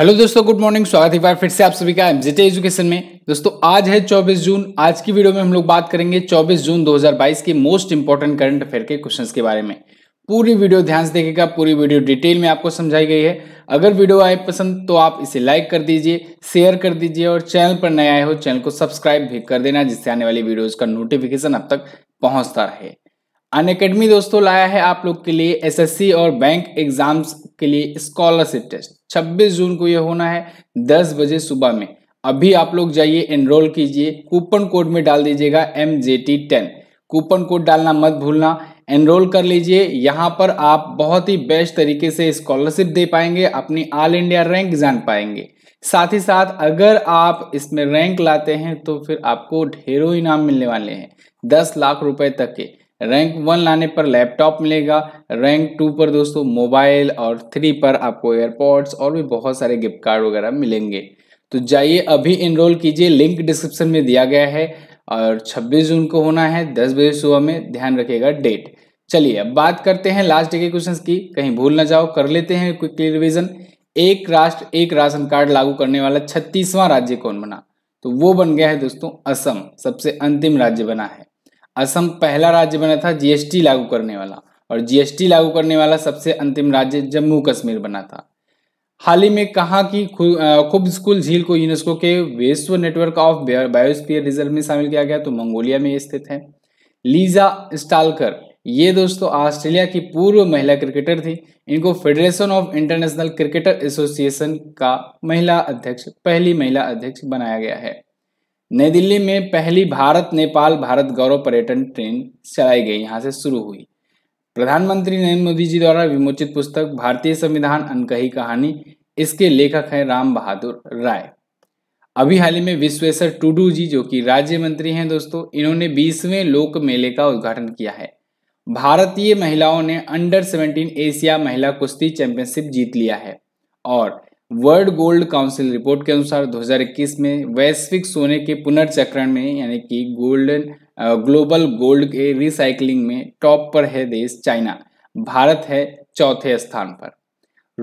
hello दोस्तों good morning स्वागत है फिर से आप सभी का एमजीटी एजुकेशन में दोस्तों आज है 24 जून आज की वीडियो में हम लोग बात करेंगे 24 जून 2022 के मोस्ट इंपॉर्टेंट करंट अफेयर के क्वेश्चंस के बारे में पूरी वीडियो ध्यान से देखेगा पूरी वीडियो डिटेल में आपको समझाई गई है अगर वीडियो आए पसंद तो आप इसे लाइक कर दीजिए शेयर कर दीजिए और चैनल पर नए आए हो चैनल को सब्सक्राइब भी कर देना जिससे आने वाली वीडियोज़ का नोटिफिकेशन अब तक पहुंचता रहे अन अकेडमी दोस्तों लाया है आप लोग के लिए एसएससी और बैंक एग्जाम्स के लिए स्कॉलरशिप टेस्ट 26 जून को यह होना है 10 बजे सुबह में अभी आप लोग जाइए एनरोल कीजिए कूपन कोड में डाल दीजिएगा M J T ten coupon code डालना मत भूलना एनरोल कर लीजिए यहाँ पर आप बहुत ही बेस्ट तरीके से स्कॉलरशिप दे पाएंगे अपनी ऑल इंडिया रैंक जान पाएंगे साथ ही साथ अगर आप इसमें रैंक लाते हैं तो फिर आपको ढेरों इनाम मिलने वाले हैं दस लाख रुपए तक के रैंक वन लाने पर लैपटॉप मिलेगा रैंक टू पर दोस्तों मोबाइल और थ्री पर आपको एयरपोर्ट्स और भी बहुत सारे गिफ्ट कार्ड वगैरह मिलेंगे तो जाइए अभी इनरोल कीजिए लिंक डिस्क्रिप्शन में दिया गया है और 26 जून को होना है 10 बजे सुबह में ध्यान रखिएगा डेट चलिए अब बात करते हैं लास्ट डे के क्वेश्चन की कहीं भूल ना जाओ कर लेते हैं क्विकली रिविजन एक राष्ट्र एक राशन कार्ड लागू करने वाला छत्तीसवां राज्य कौन बना तो वो बन गया है दोस्तों असम सबसे अंतिम राज्य बना है असम पहला राज्य बना था जीएसटी लागू करने वाला और जीएसटी लागू करने वाला सबसे अंतिम राज्य जम्मू कश्मीर बना था हाल ही में कहा कि खुब स्कूल झील को यूनेस्को के विश्व नेटवर्क ऑफ बायोस्फीयर रिजर्व में शामिल किया गया तो मंगोलिया में स्थित है लीजा स्टालकर ये दोस्तों ऑस्ट्रेलिया की पूर्व महिला क्रिकेटर थी इनको Federation of International Cricketer Association का महिला अध्यक्ष पहली महिला अध्यक्ष बनाया गया है नई दिल्ली में पहली भारत नेपाल भारत गौरव पर्यटन ट्रेन चलाई गई यहाँ से शुरू हुई प्रधानमंत्री नरेंद्र मोदी जी द्वारा विमोचित पुस्तक भारतीय संविधान अनकही कहानी इसके लेखक हैं राम बहादुर राय अभी हाल ही में विश्वेश्वर टूडू जी जो कि राज्य मंत्री हैं दोस्तों इन्होंने बीसवें लोक मेले का उद्घाटन किया है भारतीय महिलाओं ने अंडर 17 एशिया महिला कुश्ती चैंपियनशिप जीत लिया है और वर्ल्ड गोल्ड काउंसिल रिपोर्ट के अनुसार 2021 में वैश्विक सोने के पुनर्चक्रण में यानी कि गोल्डन ग्लोबल गोल्ड के रिसाइकलिंग में टॉप पर है देश चाइना भारत है चौथे स्थान पर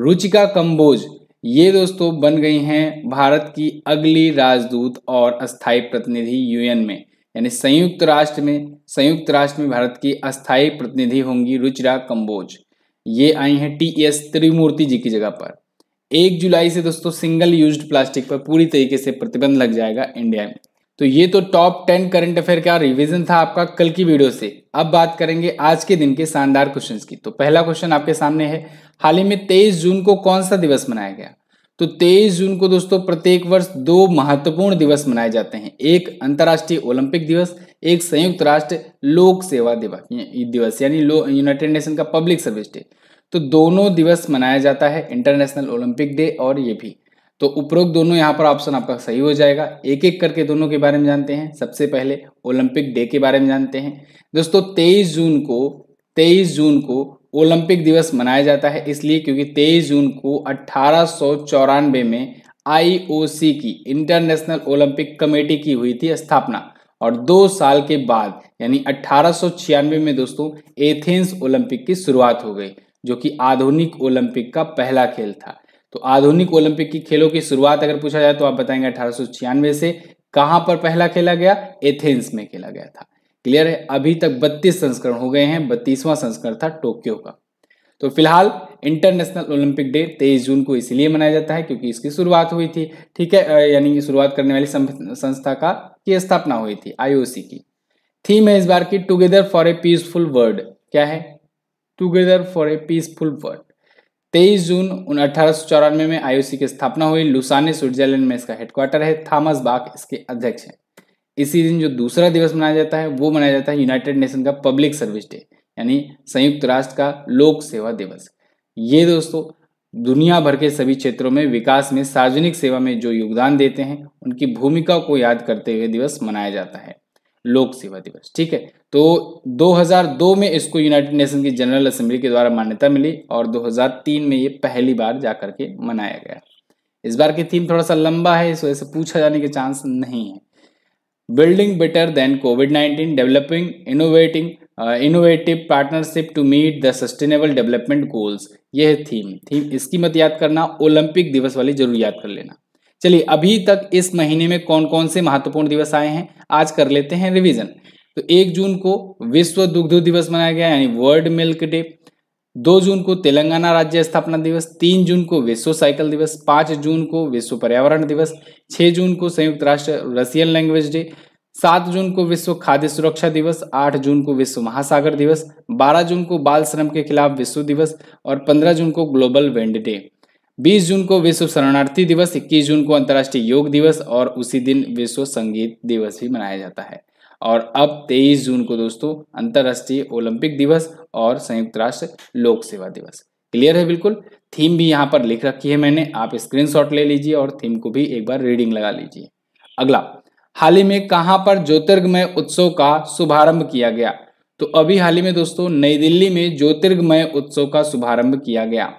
रुचिका कंबोज ये दोस्तों बन गई हैं भारत की अगली राजदूत और अस्थायी प्रतिनिधि यूएन में यानी संयुक्त राष्ट्र में संयुक्त राष्ट्र में भारत की अस्थायी प्रतिनिधि होंगी रुचिरा कंबोज ये आई हैं टी एस त्रिमूर्ति जी की जगह पर एक जुलाई से दोस्तों सिंगल यूज प्लास्टिक पर पूरी तरीके से प्रतिबंध लग जाएगा इंडिया में तो ये तो टॉप टेन करंट अफेयर का रिवीजन था आपका कल की वीडियो से अब बात करेंगे आज के दिन के शानदार क्वेश्चंस की तो पहला क्वेश्चन आपके सामने है हाल ही में तेईस जून को कौन सा दिवस मनाया गया तो 23 जून को दोस्तों प्रत्येक वर्ष दो महत्वपूर्ण दिवस मनाए जाते हैं एक अंतर्राष्ट्रीय ओलंपिक दिवस एक संयुक्त राष्ट्र लोक सेवा दिवस दिवस यानी यूनाइटेड नेशन का पब्लिक सर्विस डे तो दोनों दिवस मनाया जाता है इंटरनेशनल ओलंपिक डे और ये भी तो उपरोक्त दोनों यहाँ पर ऑप्शन आपका सही हो जाएगा एक एक करके दोनों के बारे में जानते हैं सबसे पहले ओलंपिक डे के बारे में जानते हैं दोस्तों तेईस जून को तेईस जून को ओलंपिक दिवस मनाया जाता है इसलिए क्योंकि तेईस जून को अट्ठारह में आईओसी की इंटरनेशनल ओलंपिक कमेटी की हुई थी स्थापना और दो साल के बाद यानी अट्ठारह में दोस्तों एथेंस ओलंपिक की शुरुआत हो गई जो कि आधुनिक ओलंपिक का पहला खेल था तो आधुनिक ओलंपिक की खेलों की शुरुआत अगर पूछा जाए तो आप बताएंगे अठारह से कहां पर पहला खेला गया एथेंस में खेला गया था क्लियर है अभी तक 32 संस्करण हो गए हैं बत्तीसवां संस्करण था टोक्यो का तो फिलहाल इंटरनेशनल ओलंपिक डे 23 जून को इसलिए मनाया जाता है क्योंकि इसकी शुरुआत हुई थी ठीक है यानी शुरुआत करने वाली संस्था का की स्थापना हुई थी आईओसी की थीम है इस बार की together for a peaceful world क्या है together for a peaceful world तेईस जून उन अठारह में आईओसी की स्थापना हुई लुसाने स्विट्जरलैंड में इसका हेडक्वार्टर है थॉमस बाग इसके अध्यक्ष हैं इसी दिन जो दूसरा दिवस मनाया जाता है वो मनाया जाता है यूनाइटेड नेशन का पब्लिक सर्विस डे यानी संयुक्त राष्ट्र का लोक सेवा दिवस ये दोस्तों दुनिया भर के सभी क्षेत्रों में विकास में सार्वजनिक सेवा में जो योगदान देते हैं उनकी भूमिका को याद करते हुए दिवस मनाया जाता है लोक सेवा दिवस ठीक है तो 2002 में इसको यूनाइटेड नेशन की जनरल असेंबली के द्वारा मान्यता मिली और 2003 में ये पहली बार जाकर के मनाया गया इस बार की थीम थोड़ा सा लंबा है इस वजह से पूछा जाने के चांस नहीं है building better than Covid 19 developing innovating innovative partnership to meet the sustainable development goals यह थीम थीम इसकी मत याद करना ओलंपिक दिवस वाली जरूर याद कर लेना चलिए अभी तक इस महीने में कौन कौन से महत्वपूर्ण दिवस आए हैं आज कर लेते हैं रिवीजन तो एक जून को विश्व दुग्ध दिवस मनाया गया यानी वर्ल्ड मिल्क डे दो जून को तेलंगाना राज्य स्थापना दिवस तीन जून को विश्व साइकिल दिवस पाँच जून को विश्व पर्यावरण दिवस छः जून को संयुक्त राष्ट्र रशियन लैंग्वेज डे सात जून को विश्व खाद्य सुरक्षा दिवस आठ जून को विश्व महासागर दिवस बारह जून को बाल श्रम के खिलाफ विश्व दिवस और पंद्रह जून को ग्लोबल वेंड डे 20 जून को विश्व शरणार्थी दिवस 21 जून को अंतर्राष्ट्रीय योग दिवस और उसी दिन विश्व संगीत दिवस भी मनाया जाता है और अब 23 जून को दोस्तों अंतर्राष्ट्रीय ओलंपिक दिवस और संयुक्त राष्ट्र लोक सेवा दिवस क्लियर है बिल्कुल थीम भी यहाँ पर लिख रखी है मैंने आप स्क्रीनशॉट ले लीजिए और थीम को भी एक बार रीडिंग लगा लीजिए अगला हाल ही में कहाँ पर ज्योतिर्गमय उत्सव का शुभारंभ किया गया तो अभी हाल ही में दोस्तों नई दिल्ली में ज्योतिर्गमय उत्सव का शुभारंभ किया गया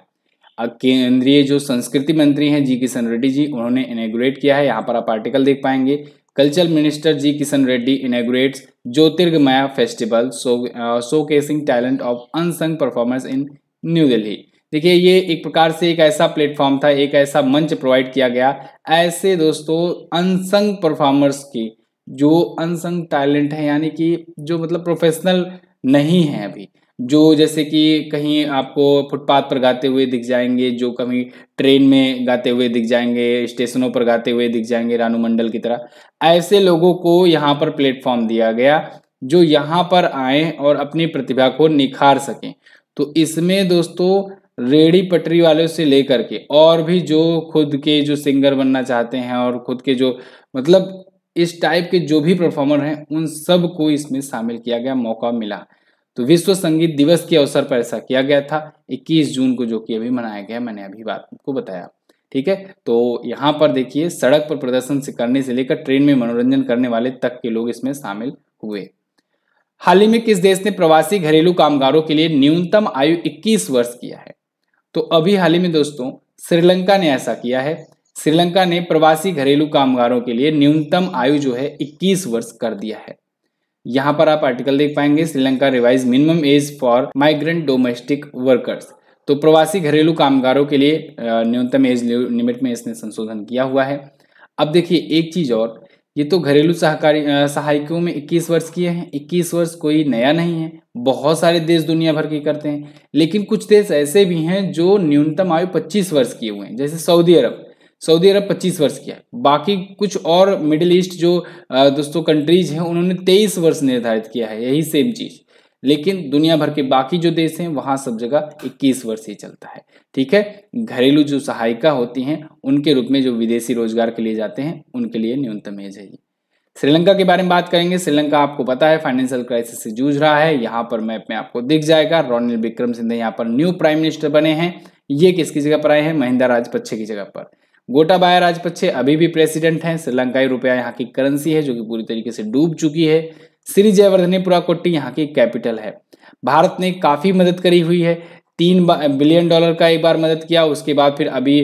केंद्रीय जो संस्कृति मंत्री हैं जी किशन रेड्डी जी उन्होंने इनेग्रेट किया है यहाँ पर आप आर्टिकल देख पाएंगे culture minister ji Kishan Reddy inaugurates Jyotirgamaya festival so showcasing talent of unsung performance in New Delhi देखिए ये एक प्रकार से एक ऐसा प्लेटफॉर्म था एक ऐसा मंच प्रोवाइड किया गया ऐसे दोस्तों अनसंग परफॉर्मर्स की जो अनसंग टैलेंट है यानी कि जो मतलब प्रोफेशनल नहीं है अभी जो जैसे कि कहीं आपको फुटपाथ पर गाते हुए दिख जाएंगे जो कभी ट्रेन में गाते हुए दिख जाएंगे स्टेशनों पर गाते हुए दिख जाएंगे रानू मंडल की तरह ऐसे लोगों को यहाँ पर प्लेटफॉर्म दिया गया जो यहाँ पर आए और अपनी प्रतिभा को निखार सकें तो इसमें दोस्तों रेडी पटरी वालों से लेकर के और भी जो खुद के जो सिंगर बनना चाहते हैं और खुद के जो मतलब इस टाइप के जो भी परफॉर्मर हैं उन सब को इसमें शामिल किया गया मौका मिला तो विश्व संगीत दिवस के अवसर पर ऐसा किया गया था 21 जून को जो कि अभी मनाया गया मैंने अभी बात को बताया ठीक है तो यहाँ पर देखिए सड़क पर प्रदर्शन से करने से लेकर ट्रेन में मनोरंजन करने वाले तक के लोग इसमें शामिल हुए हाल ही में किस देश ने प्रवासी घरेलू कामगारों के लिए न्यूनतम आयु 21 वर्ष किया है तो अभी हाल ही में दोस्तों श्रीलंका ने ऐसा किया है श्रीलंका ने प्रवासी घरेलू कामगारों के लिए न्यूनतम आयु जो है 21 वर्ष कर दिया है यहाँ पर आप आर्टिकल देख पाएंगे Sri Lanka revise minimum age for migrant domestic workers तो प्रवासी घरेलू कामगारों के लिए न्यूनतम एज लिमिट में इसने संशोधन किया हुआ है अब देखिए एक चीज़ और ये तो घरेलू सहकारी सहायकों में 21 वर्ष किए हैं 21 वर्ष कोई नया नहीं है बहुत सारे देश दुनिया भर के करते हैं लेकिन कुछ देश ऐसे भी हैं जो न्यूनतम आयु 25 वर्ष किए हुए हैं जैसे सऊदी अरब सऊदी अरब 25 वर्ष किया बाकी कुछ और मिडिल ईस्ट जो दोस्तों कंट्रीज हैं उन्होंने 23 वर्ष निर्धारित किया है यही सेम चीज़ लेकिन दुनिया भर के बाकी जो देश हैं वहाँ सब जगह 21 वर्ष ही चलता है ठीक है घरेलू जो सहायिका होती हैं उनके रूप में जो विदेशी रोजगार के लिए जाते हैं उनके लिए न्यूनतम एज है ये श्रीलंका के बारे में बात करेंगे श्रीलंका आपको पता है फाइनेंशियल क्राइसिस से जूझ रहा है यहाँ पर मैप में आपको दिख जाएगा रोनिल विक्रम सिंधे यहाँ पर न्यू प्राइम मिनिस्टर बने हैं ये किसकी जगह पर आए हैं महिंदा राजपक्षे की जगह पर गोटाबाया राजपक्षे अभी भी प्रेसिडेंट हैं श्रीलंकाई रुपया यहाँ की करेंसी है जो कि पूरी तरीके से डूब चुकी है श्री जयवर्धनीपुरा कोट्टी यहाँ की कैपिटल है भारत ने काफ़ी मदद करी हुई है तीन बिलियन डॉलर का एक बार मदद किया उसके बाद फिर अभी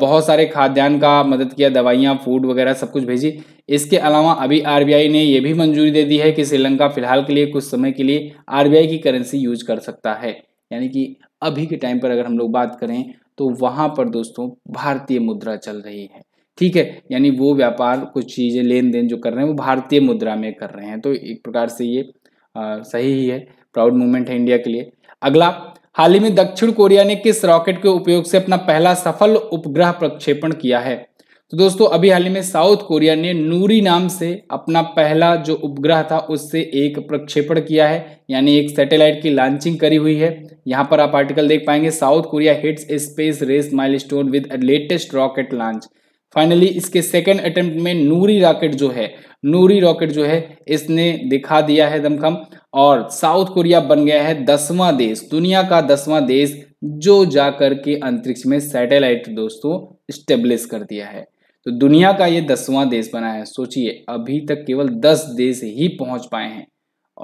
बहुत सारे खाद्यान्न का मदद किया दवाइयाँ फूड वगैरह सब कुछ भेजी इसके अलावा अभी आरबीआई ने यह भी मंजूरी दे दी है कि श्रीलंका फिलहाल के लिए कुछ समय के लिए आरबीआई की करेंसी यूज कर सकता है यानी कि अभी के टाइम पर अगर हम लोग बात करें तो वहां पर दोस्तों भारतीय मुद्रा चल रही है ठीक है यानी वो व्यापार कुछ चीज़ें लेन देन जो कर रहे हैं वो भारतीय मुद्रा में कर रहे हैं तो एक प्रकार से ये आ, सही ही है प्राउड मूवमेंट है इंडिया के लिए अगला हाल ही में दक्षिण कोरिया ने किस रॉकेट के उपयोग से अपना पहला सफल उपग्रह प्रक्षेपण किया है तो दोस्तों अभी हाल ही में साउथ कोरिया ने नूरी नाम से अपना पहला जो उपग्रह था उससे एक प्रक्षेपण किया है यानी एक सैटेलाइट की लॉन्चिंग करी हुई है यहाँ पर आप आर्टिकल देख पाएंगे South Korea hits space race milestone with latest rocket launch finally इसके सेकेंड अटेम्प्ट में नूरी रॉकेट जो है नूरी रॉकेट जो है इसने दिखा दिया है दमखम और साउथ कोरिया बन गया है दसवां देश दुनिया का दसवां देश जो जाकर के अंतरिक्ष में सैटेलाइट दोस्तों स्टेब्लिश कर दिया है तो दुनिया का ये दसवां देश बना है सोचिए अभी तक केवल दस देश ही पहुंच पाए हैं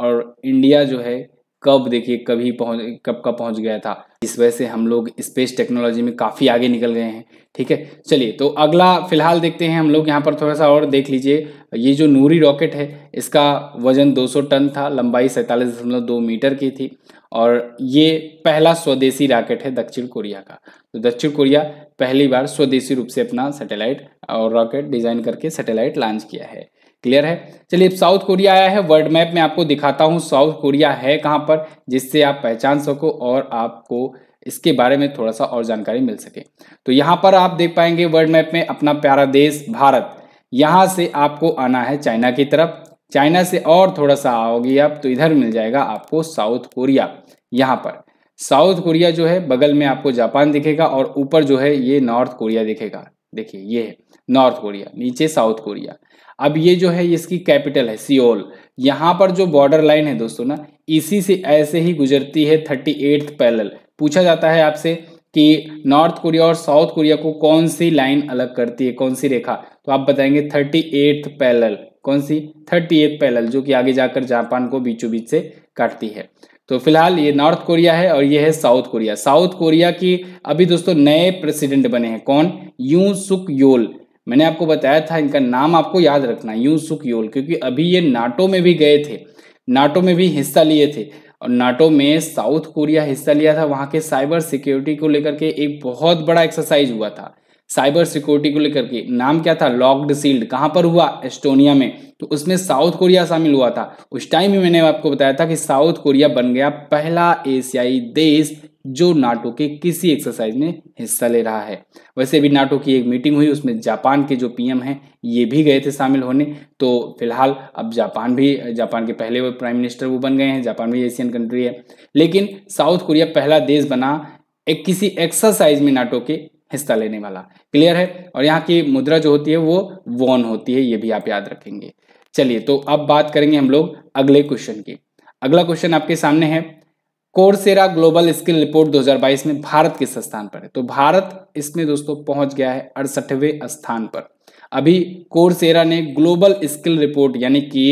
और इंडिया जो है कब देखिए कभी पहुंच कब का पहुंच गया था इस वजह से हम लोग स्पेस टेक्नोलॉजी में काफ़ी आगे निकल गए हैं ठीक है चलिए तो अगला फिलहाल देखते हैं हम लोग यहाँ पर थोड़ा सा और देख लीजिए ये जो नूरी रॉकेट है इसका वजन 200 टन था लंबाई सैंतालीस दशमलव दो मीटर की थी और ये पहला स्वदेशी रॉकेट है दक्षिण कोरिया का तो दक्षिण कोरिया पहली बार स्वदेशी रूप से अपना सैटेलाइट और रॉकेट डिजाइन करके सैटेलाइट लॉन्च किया है क्लियर है चलिए साउथ कोरिया आया है वर्ल्ड मैप में आपको दिखाता हूँ साउथ कोरिया है कहाँ पर जिससे आप पहचान सको और आपको इसके बारे में थोड़ा सा और जानकारी मिल सके तो यहाँ पर आप देख पाएंगे वर्ल्ड मैप में अपना प्यारा देश भारत यहाँ से आपको आना है चाइना की तरफ चाइना से और थोड़ा सा आओगे आप तो इधर मिल जाएगा आपको साउथ कोरिया यहाँ पर साउथ कोरिया जो है बगल में आपको जापान दिखेगा और ऊपर जो है ये नॉर्थ कोरिया दिखेगा देखिए ये है नॉर्थ कोरिया नीचे साउथ कोरिया अब ये जो है इसकी कैपिटल है सियोल यहाँ पर जो बॉर्डर लाइन है दोस्तों ना इसी से ऐसे ही गुजरती है थर्टी एट्थ पैरल पूछा जाता है आपसे कि नॉर्थ कोरिया और साउथ कोरिया को कौन सी लाइन अलग करती है कौन सी रेखा तो आप बताएंगे थर्टी एट्थ पैरल कौन सी थर्टी एक पैरल जो कि आगे जाकर जापान को बीचों बीच से काटती है तो फिलहाल ये नॉर्थ कोरिया है और ये है साउथ कोरिया साउथ कोरिया की अभी दोस्तों नए प्रेसिडेंट बने हैं कौन यू सुक योल मैंने आपको बताया था इनका नाम आपको याद रखना यू सुक योल क्योंकि अभी ये नाटो में भी गए थे नाटो में भी हिस्सा लिए थे और नाटो में साउथ कोरिया हिस्सा लिया था वहाँ के साइबर सिक्योरिटी को लेकर के एक बहुत बड़ा एक्सरसाइज हुआ था साइबर सिक्योरिटी को लेकर के नाम क्या था लॉक्ड सील्ड कहाँ पर हुआ एस्टोनिया में तो उसमें साउथ कोरिया शामिल हुआ था उस टाइम ही मैंने आपको बताया था कि साउथ कोरिया बन गया पहला एशियाई देश जो नाटो के किसी एक्सरसाइज में हिस्सा ले रहा है वैसे भी नाटो की एक मीटिंग हुई उसमें जापान के जो पीएम हैं ये भी गए थे शामिल होने तो फिलहाल अब जापान भी जापान के पहले वो प्राइम मिनिस्टर वो बन गए हैं जापान भी एशियन कंट्री है लेकिन साउथ कोरिया पहला देश बना एक किसी एक्सरसाइज में नाटो के हिस्सा लेने वाला क्लियर है और यहाँ की मुद्रा जो होती है वो वॉन होती है ये भी आप याद रखेंगे चलिए तो अब बात करेंगे हम लोग अगले क्वेश्चन की अगला क्वेश्चन आपके सामने है कोरसेरा ग्लोबल स्किल रिपोर्ट 2022 में भारत किस स्थान पर है तो भारत इसमें दोस्तों पहुंच गया है अड़सठवें स्थान पर अभी कोरसेरा ने ग्लोबल स्किल रिपोर्ट यानी कि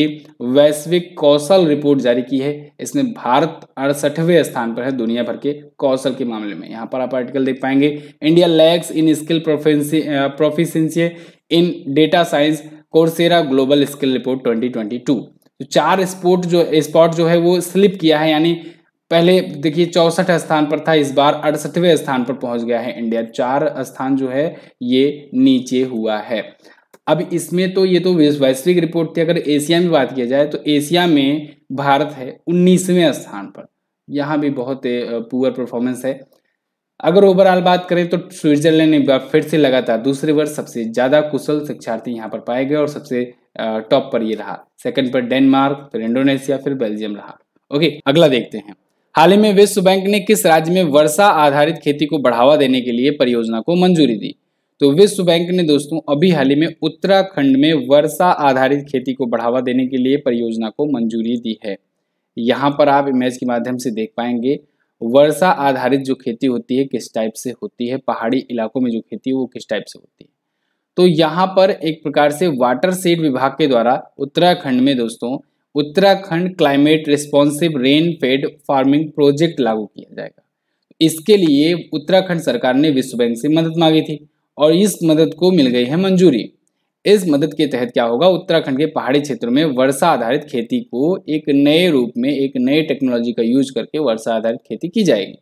वैश्विक कौशल रिपोर्ट जारी की है इसमें भारत अड़सठवें स्थान पर है दुनिया भर के कौशल के मामले में यहाँ पर आप आर्टिकल देख पाएंगे India lacks in skill proficiency in data science Coursera global skill report twenty तो चार स्पोर्ट जो स्पॉट जो है वो स्लिप किया है यानी पहले देखिए चौसठ स्थान पर था इस बार अड़सठवें स्थान पर पहुंच गया है इंडिया चार स्थान जो है ये नीचे हुआ है अब इसमें तो ये तो वैश्विक रिपोर्ट थी अगर एशिया में बात किया जाए तो एशिया में भारत है उन्नीसवें स्थान पर यहाँ भी बहुत पुअर परफॉर्मेंस है अगर ओवरऑल बात करें तो स्विट्जरलैंड ने फिर से लगातार दूसरे वर्ष सबसे ज़्यादा कुशल शिक्षार्थी यहाँ पर पाए गए और सबसे टॉप पर ये रहा सेकंड पर डेनमार्क फिर इंडोनेशिया फिर बेल्जियम रहा ओके अगला देखते हैं हाल ही में विश्व बैंक ने किस राज्य में वर्षा आधारित खेती को बढ़ावा देने के लिए परियोजना को मंजूरी दी तो विश्व बैंक ने दोस्तों अभी हाल ही में उत्तराखंड में वर्षा आधारित खेती को बढ़ावा देने के लिए परियोजना को मंजूरी दी है यहाँ पर आप इमेज के माध्यम से देख पाएंगे वर्षा आधारित जो खेती होती है किस टाइप से होती है पहाड़ी इलाकों में जो खेती है वो किस टाइप से होती है तो यहाँ पर एक प्रकार से वाटर सेड विभाग के द्वारा उत्तराखंड में दोस्तों Uttarakhand climate responsive rain fed farming project लागू किया जाएगा इसके लिए उत्तराखंड सरकार ने विश्व बैंक से मदद मांगी थी और इस मदद को मिल गई है मंजूरी इस मदद के तहत क्या होगा उत्तराखंड के पहाड़ी क्षेत्रों में वर्षा आधारित खेती को एक नए रूप में एक नए टेक्नोलॉजी का यूज करके वर्षा आधारित खेती की जाएगी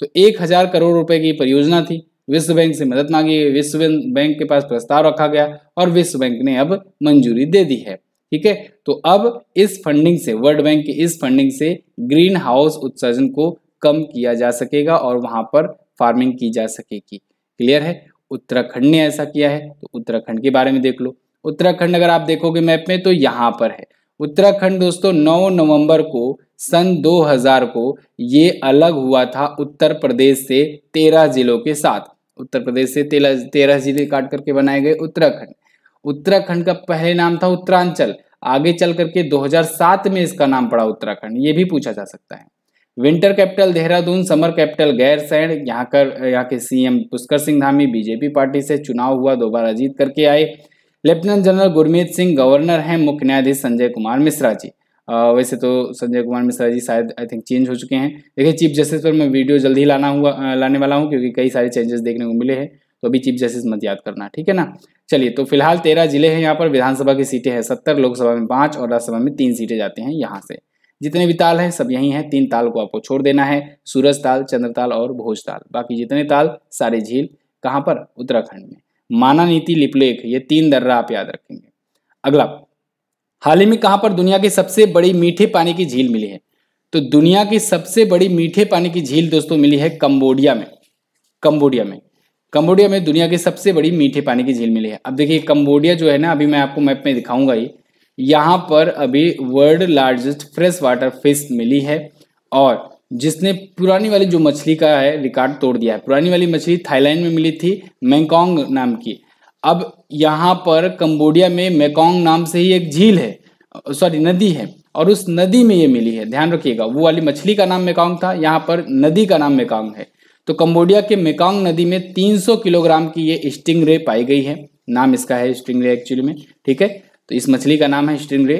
तो एक हजार करोड़ रुपए की परियोजना थी विश्व बैंक से मदद मांगी गई विश्व बैंक के पास प्रस्ताव रखा गया और विश्व बैंक ने अब मंजूरी दे दी है ठीक है तो अब इस फंडिंग से वर्ल्ड बैंक के इस फंडिंग से ग्रीन हाउस उत्सर्जन को कम किया जा सकेगा और वहां पर फार्मिंग की जा सकेगी क्लियर है उत्तराखंड ने ऐसा किया है तो उत्तराखंड के बारे में देख लो उत्तराखंड अगर आप देखोगे मैप में तो यहाँ पर है उत्तराखंड दोस्तों 9 नवंबर को सन 2000 को ये अलग हुआ था उत्तर प्रदेश से तेरह जिलों के साथ उत्तर प्रदेश से तेरह तेरह जिले काट करके बनाए गए उत्तराखंड उत्तराखंड का पहले नाम था उत्तरांचल आगे चल करके 2007 में इसका नाम पड़ा उत्तराखंड ये भी पूछा जा सकता है winter capital Dehradun summer capital Gairsain यहाँ कर यहाँ के CM Pushkar Singh Dhami BJP party से चुनाव हुआ दोबारा जीत करके आए lieutenant general Gurmeet Singh governor हैं मुख्य न्यायाधीश संजय कुमार मिश्रा जी आ, वैसे तो संजय कुमार मिश्रा जी शायद आई थिंक चेंज हो चुके हैं देखिए चीफ जस्टिस पर मैं वीडियो ही लाना हुआ लाने वाला हूँ क्योंकि कई सारे चेंजेस देखने को मिले हैं तो अभी चीफ जस्टिस मत याद करना ठीक है ना चलिए तो फिलहाल तेरह जिले हैं यहाँ पर विधानसभा की सीटें हैं सत्तर लोकसभा में पाँच और राज्यसभा में तीन सीटें जाती हैं यहाँ से जितने भी ताल हैं सब यही हैं तीन ताल को आपको छोड़ देना है सूरज ताल चंद्र ताल और भोज ताल बाकी जितने ताल सारे झील कहाँ पर उत्तराखंड में माना नीति लिपलेख ये तीन दर्रा आप याद रखेंगे अगला हाल ही में कहाँ पर दुनिया की सबसे बड़ी मीठे पानी की झील मिली है तो दुनिया की सबसे बड़ी मीठे पानी की झील दोस्तों मिली है कंबोडिया में कंबोडिया में कंबोडिया में दुनिया की सबसे बड़ी मीठे पानी की झील मिली है अब देखिए कंबोडिया जो है ना अभी मैं आपको मैप में दिखाऊंगा ही यहाँ पर अभी world largest fresh water fish मिली है और जिसने पुरानी वाली जो मछली का है रिकॉर्ड तोड़ दिया है पुरानी वाली मछली थाईलैंड में मिली थी मैंकोंग नाम की अब यहाँ पर कंबोडिया में मैकोंग नाम से ही एक झील है सॉरी नदी है और उस नदी में ये मिली है ध्यान रखिएगा वो वाली मछली का नाम मेकांग था यहाँ पर नदी का नाम मेकांग है तो कंबोडिया के मेकांग नदी में 300 किलोग्राम की ये स्टिंग रे पाई गई है नाम इसका है स्टिंग रे एक्चुअली में ठीक है तो इस मछली का नाम है स्टिंग रे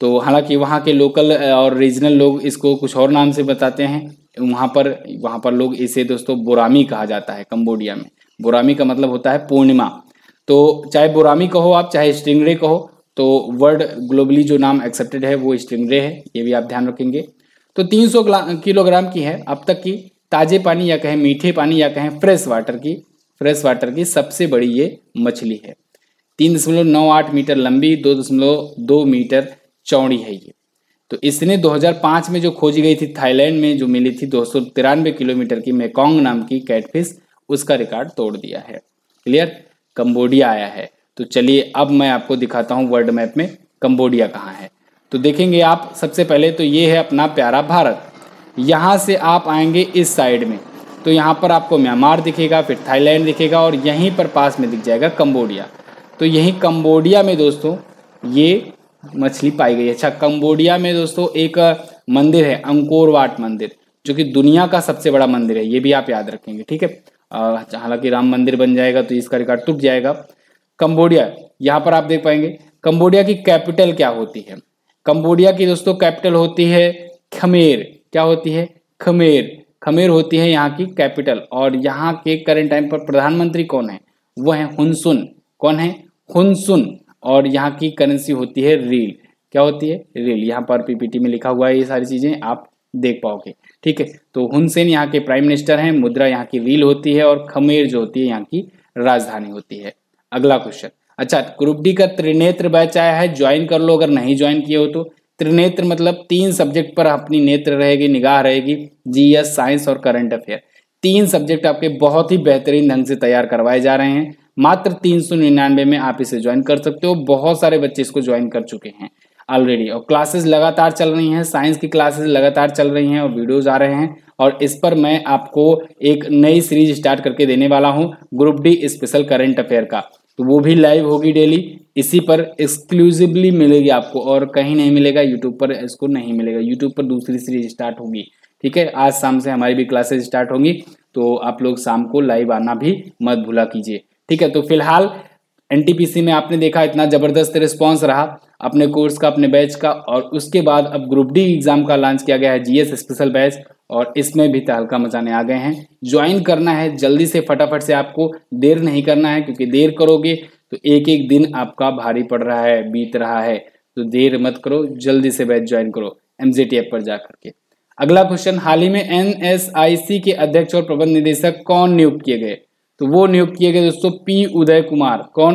तो हालांकि वहाँ के लोकल और रीजनल लोग इसको कुछ और नाम से बताते हैं वहाँ पर वहाँ पर लोग इसे दोस्तों बोरामी कहा जाता है कम्बोडिया में बोरामी का मतलब होता है पूर्णिमा तो चाहे बोरामी कहो आप चाहे स्ट्रिंग रे कहो तो वर्ल्ड ग्लोबली जो नाम एक्सेप्टेड है वो स्ट्रिंग रे है ये भी आप ध्यान रखेंगे तो 300 किलोग्राम की है अब तक की ताजे पानी या कहें मीठे पानी या कहें फ्रेश वाटर की फ्रेश वाटर की सबसे बड़ी ये मछली है तीन दशमलव नौ आठ मीटर लंबी दो दशमलव दो मीटर चौड़ी है ये तो इसने 2005 में जो खोजी गई थी थाईलैंड में जो मिली थी दो किलोमीटर की मेकोंग नाम की कैटफिश उसका रिकॉर्ड तोड़ दिया है क्लियर कंबोडिया आया है तो चलिए अब मैं आपको दिखाता हूँ वर्ल्ड मैप में कंबोडिया कहाँ है तो देखेंगे आप सबसे पहले तो ये है अपना प्यारा भारत यहाँ से आप आएंगे इस साइड में तो यहाँ पर आपको म्यांमार दिखेगा फिर थाईलैंड दिखेगा और यहीं पर पास में दिख जाएगा कंबोडिया तो यही कंबोडिया में दोस्तों ये मछली पाई गई अच्छा कंबोडिया में दोस्तों एक मंदिर है अंकोरवाट मंदिर जो कि दुनिया का सबसे बड़ा मंदिर है ये भी आप याद रखेंगे ठीक है हालांकि राम मंदिर बन जाएगा तो इसका रिकॉर्ड टूट जाएगा कंबोडिया यहाँ पर आप देख पाएंगे कंबोडिया की कैपिटल क्या होती है कंबोडिया की दोस्तों कैपिटल होती है खमेर क्या होती है खमेर खमेर होती है यहाँ की कैपिटल और यहाँ के करंट टाइम पर प्रधानमंत्री कौन है वह है हुनसुन कौन है खुनसुन और यहाँ की करेंसी होती है रील क्या होती है रील यहाँ पर पीपीटी में लिखा हुआ है ये सारी चीज़ें आप देख पाओगे ठीक है तो हुनसेन यहाँ के प्राइम मिनिस्टर हैं मुद्रा यहाँ की रील होती है और खमेर जो होती है यहाँ की राजधानी होती है अगला क्वेश्चन अच्छा ग्रुप डी का त्रिनेत्र बैच आया है ज्वाइन कर लो अगर नहीं ज्वाइन किए हो तो त्रिनेत्र मतलब तीन सब्जेक्ट पर अपनी नेत्र रहेगी निगाह रहेगी जीएस साइंस और करंट अफेयर तीन सब्जेक्ट आपके बहुत ही बेहतरीन ढंग से तैयार करवाए जा रहे हैं मात्र तीन सौ निन्यानवे में आप इसे ज्वाइन कर सकते हो बहुत सारे बच्चे इसको ज्वाइन कर चुके हैं ऑलरेडी और क्लासेस लगातार चल रही हैं साइंस की क्लासेस लगातार चल रही हैं और वीडियोज आ रहे हैं और इस पर मैं आपको एक नई सीरीज स्टार्ट करके देने वाला हूँ group D special current affair का तो वो भी लाइव होगी डेली इसी पर एक्सक्लूसिवली मिलेगी आपको और कहीं नहीं मिलेगा यूट्यूब पर इसको नहीं मिलेगा यूट्यूब पर दूसरी सीरीज स्टार्ट होगी ठीक है आज शाम से हमारी भी क्लासेज स्टार्ट होंगी तो आप लोग शाम को लाइव आना भी मत भूला कीजिए ठीक है तो फिलहाल एनटीपीसी में आपने देखा इतना ज़बरदस्त रिस्पॉन्स रहा अपने कोर्स का अपने बैच का और उसके बाद अब ग्रुप डी एग्ज़ाम का लॉन्च किया गया है जीएस स्पेशल बैच और इसमें भी तहलका मचाने आ गए हैं ज्वाइन करना है जल्दी से फटाफट से आपको देर नहीं करना है क्योंकि देर करोगे तो एक एक दिन आपका भारी पड़ रहा है बीत रहा है तो देर मत करो जल्दी से बैच ज्वाइन करो एम पर जा करके अगला क्वेश्चन हाल ही में एन के अध्यक्ष और प्रबंध निदेशक कौन नियुक्त किए गए तो वो नियुक्त किए गए दोस्तों पी उदय कुमार कौन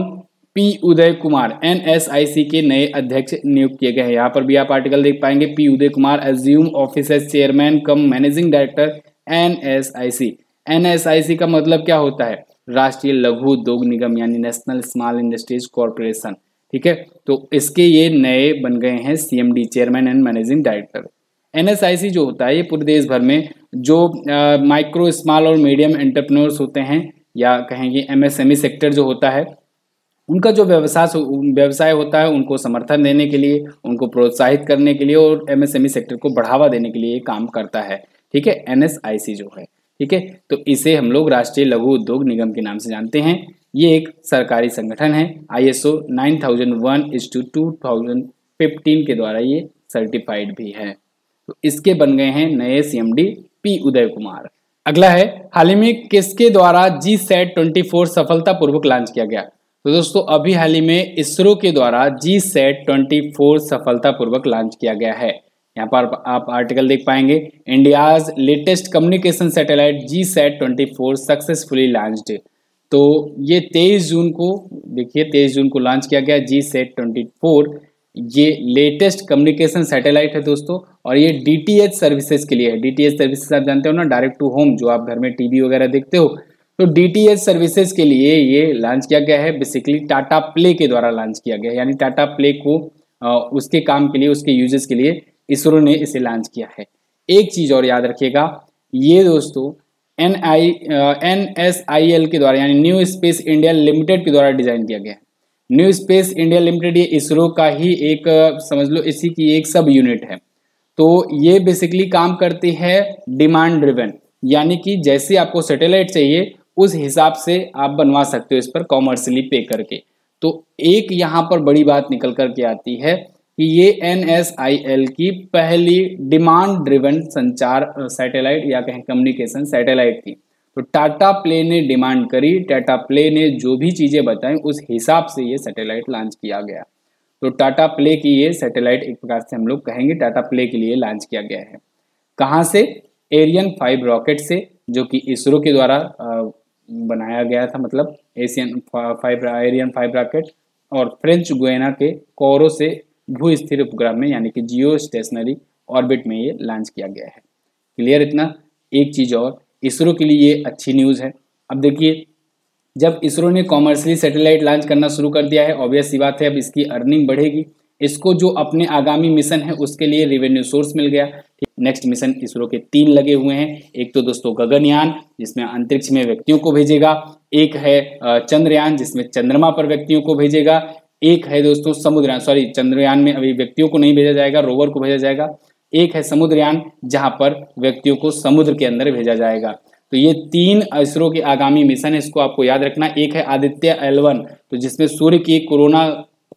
P Uday Kumar N S I C के नए अध्यक्ष नियुक्त किए गए हैं यहाँ पर भी आप आर्टिकल देख पाएंगे P Uday Kumar assume office chairman cum managing director N S I C N S I C का मतलब क्या होता है राष्ट्रीय लघु उद्योग निगम यानी नेशनल स्मॉल इंडस्ट्रीज कॉरपोरेशन ठीक है तो इसके ये नए बन गए हैं CMD chairman and managing director NSIC जो होता है ये पूरे देश भर में जो माइक्रो स्मॉल और मीडियम एंटरप्रेन्योर्स होते हैं या कहेंगे एमएसएमई सेक्टर जो होता है उनका जो व्यवसाय व्यवसाय होता है उनको समर्थन देने के लिए उनको प्रोत्साहित करने के लिए और एमएसएमई सेक्टर e को बढ़ावा देने के लिए काम करता है ठीक है एनएसआईसी जो है ठीक है तो इसे हम लोग राष्ट्रीय लघु उद्योग निगम के नाम से जानते हैं ये एक सरकारी संगठन है I S O nine thousand one to two thousand fifteen के द्वारा ये सर्टिफाइड भी है तो इसके बन गए हैं नए C M D P Uday Kumar अगला है हाल ही में किसके द्वारा जी सेट ट्वेंटी फोर सफलतापूर्वक लॉन्च किया गया तो दोस्तों अभी हाल ही में इसरो के द्वारा जी सेट ट्वेंटी फोर सफलतापूर्वक लॉन्च किया गया है यहाँ पर आप आर्टिकल देख पाएंगे India's latest communication satellite G sat twenty four successfully launch तो ये तेईस जून को देखिए तेईस जून को लॉन्च किया गया जी सेट ट्वेंटी फोर ये लेटेस्ट कम्युनिकेशन सैटेलाइट है दोस्तों और ये डी सर्विसेज के लिए है डी सर्विसेज आप जानते हो ना डायरेक्ट टू होम जो आप घर में टीवी वगैरह देखते हो तो डी सर्विसेज के लिए ये लॉन्च किया गया है बेसिकली टाटा प्ले के द्वारा लॉन्च किया गया है यानी टाटा प्ले को उसके काम के लिए उसके यूजेस के लिए इसरो ने इसे लॉन्च किया है एक चीज़ और याद रखिएगा ये दोस्तों N I N S I L के द्वारा यानी न्यू स्पेस इंडिया लिमिटेड के द्वारा डिजाइन किया गया है न्यू स्पेस इंडिया लिमिटेड ये इसरो का ही एक समझ लो इसी की एक सब यूनिट है तो ये बेसिकली काम करती है डिमांड ड्रिवन यानी कि जैसे आपको सैटेलाइट चाहिए उस हिसाब से आप बनवा सकते हो इस पर कॉमर्शली पे करके तो एक यहाँ पर बड़ी बात निकल कर के आती है कि ये एन एस आई एल की पहली डिमांड ड्रिवन संचार सैटेलाइट या कहें कम्युनिकेशन सैटेलाइट थी तो टाटा प्ले ने डिमांड करी टाटा प्ले ने जो भी चीज़ें बताई उस हिसाब से ये सैटेलाइट लॉन्च किया गया तो टाटा प्ले की ये सैटेलाइट एक प्रकार से हम लोग कहेंगे टाटा प्ले के लिए लॉन्च किया गया है कहाँ से एरियन फाइव रॉकेट से जो कि इसरो के द्वारा बनाया गया था मतलब Asian five Ariane five rocket और फ्रेंच गुएना के कोरो से भू स्थिर उपग्रह में यानी कि जियो स्टेशनरी ऑर्बिट में ये लॉन्च किया गया है क्लियर इतना एक चीज़ और इसरो के लिए ये अच्छी न्यूज़ है अब देखिए जब इसरो ने कॉमर्शली सैटेलाइट लॉन्च करना शुरू कर दिया है ऑब्वियस सी बात है अब इसकी अर्निंग बढ़ेगी इसको जो अपने आगामी मिशन है उसके लिए रेवेन्यू सोर्स मिल गया नेक्स्ट मिशन इसरो के तीन लगे हुए हैं एक तो दोस्तों गगनयान जिसमें अंतरिक्ष में व्यक्तियों को भेजेगा एक है चंद्रयान जिसमें चंद्रमा पर व्यक्तियों को भेजेगा एक है दोस्तों समुद्रयान सॉरी चंद्रयान में अभी व्यक्तियों को नहीं भेजा जाएगा रोवर को भेजा जाएगा एक है समुद्रयान जहां पर व्यक्तियों को समुद्र के अंदर भेजा जाएगा तो ये तीन इसरो के आगामी मिशन है इसको आपको याद रखना एक है आदित्य एलवन तो जिसमें सूर्य की कोरोना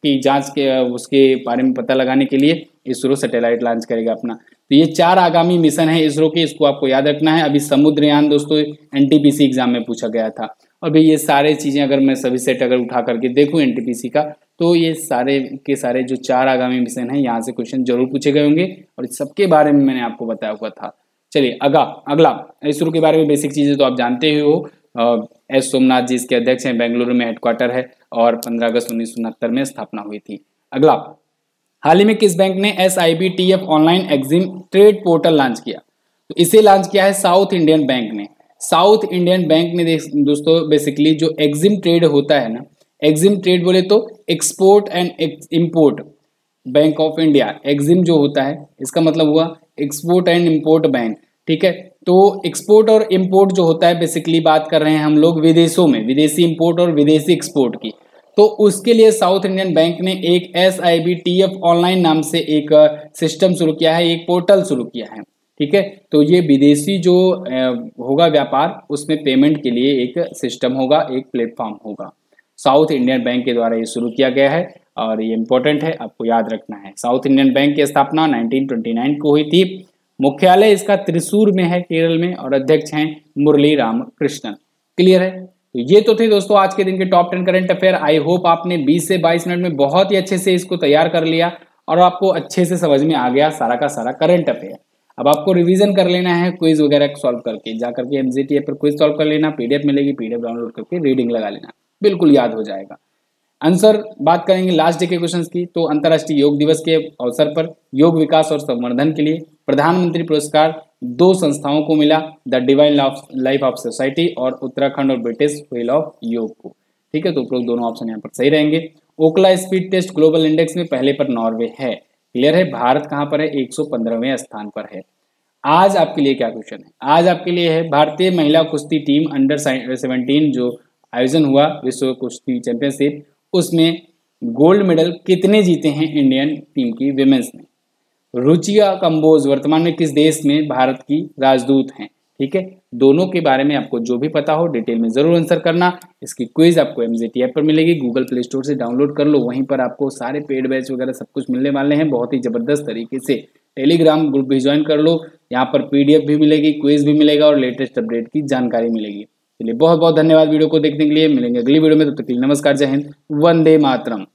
की जांच के उसके बारे में पता लगाने के लिए इसरो सैटेलाइट लॉन्च करेगा अपना तो ये चार आगामी मिशन है इसरो के इसको आपको याद रखना है अभी समुद्रयान दोस्तों एनटीपीसी एग्जाम में पूछा गया था और भाई ये सारे चीज़ें अगर मैं सभी सेट अगर उठा करके देखूँ एन का तो ये सारे के सारे जो चार आगामी मिशन हैं यहाँ से क्वेश्चन जरूर पूछे गए होंगे और इस सबके बारे में मैंने आपको बताया हुआ था चलिए अगला अगला इसरो के बारे में बेसिक चीज़ें तो आप जानते ही हो एस सोमनाथ जी इसके अध्यक्ष हैं बेंगलुरु में हेडक्वार्टर है और 15 अगस्त उन्नीस में स्थापना हुई थी अगला हाल ही में किस बैंक ने S I B T F online exim trade portal launch किया तो इसे लॉन्च किया है साउथ इंडियन बैंक ने साउथ इंडियन बैंक में देख दोस्तों बेसिकली जो एग्जिम ट्रेड होता है ना एग्जिम ट्रेड बोले तो export and import bank of India exim जो होता है इसका मतलब हुआ एक्सपोर्ट एंड इम्पोर्ट बैंक ठीक है तो एक्सपोर्ट और इम्पोर्ट जो होता है बेसिकली बात कर रहे हैं हम लोग विदेशों में विदेशी इम्पोर्ट और विदेशी एक्सपोर्ट की तो उसके लिए साउथ इंडियन बैंक ने एक S I B T F online नाम से एक सिस्टम uh, शुरू किया है एक पोर्टल शुरू किया है ठीक है तो ये विदेशी जो होगा व्यापार उसमें पेमेंट के लिए एक सिस्टम होगा एक प्लेटफॉर्म होगा साउथ इंडियन बैंक के द्वारा ये शुरू किया गया है और ये इम्पोर्टेंट है आपको याद रखना है साउथ इंडियन बैंक की स्थापना 1929 को हुई थी मुख्यालय इसका त्रिशूर में है केरल में और अध्यक्ष हैं मुरली रामकृष्णन क्लियर है तो ये तो थे दोस्तों आज के दिन के top ten current affair I hope आपने 20 से 22 मिनट में बहुत ही अच्छे से इसको तैयार कर लिया और आपको अच्छे से समझ में आ गया सारा का सारा करंट अफेयर अब आपको रिवीजन कर लेना है क्विज वगैरह सॉल्व करके जा करके एम जी पर क्विज सॉल्व कर लेना पीडीएफ मिलेगी पीडीएफ डाउनलोड करके रीडिंग लगा लेना बिल्कुल याद हो जाएगा आंसर बात करेंगे लास्ट डे के क्वेश्चन की तो अंतर्राष्ट्रीय योग दिवस के अवसर पर योग विकास और संवर्धन के लिए प्रधानमंत्री पुरस्कार दो संस्थाओं को मिला the divine life of society और उत्तराखंड और ब्रिटिश फेल ऑफ योग को ठीक है तो उपरोक्त दोनों ऑप्शन यहाँ पर सही रहेंगे Ookla speed test global index में पहले पर नॉर्वे है क्लियर है भारत कहाँ पर है 115वें स्थान पर है आज आपके लिए क्या क्वेश्चन है आज आपके लिए है भारतीय महिला कुश्ती टीम अंडर सेवनटीन जो आयोजन हुआ विश्व कुश्ती चैंपियनशिप उसमें गोल्ड मेडल कितने जीते हैं इंडियन टीम की विमेन्स ने रुचिया कंबोज वर्तमान में किस देश में भारत की राजदूत हैं ठीक है दोनों के बारे में आपको जो भी पता हो डिटेल में ज़रूर आंसर करना इसकी क्विज आपको एमजेटी ऐप पर मिलेगी गूगल प्ले स्टोर से डाउनलोड कर लो वहीं पर आपको सारे पेड बैच वगैरह सब कुछ मिलने वाले हैं बहुत ही ज़बरदस्त तरीके से टेलीग्राम ग्रुप भी ज्वाइन कर लो यहाँ पर पीडीएफ भी मिलेगी क्विज भी मिलेगा और लेटेस्ट अपडेट की जानकारी मिलेगी चलिए बहुत बहुत धन्यवाद वीडियो को देखने के लिए मिलेंगे अगली वीडियो में तब तो तक नमस्कार जय हिंद वंदे मातरम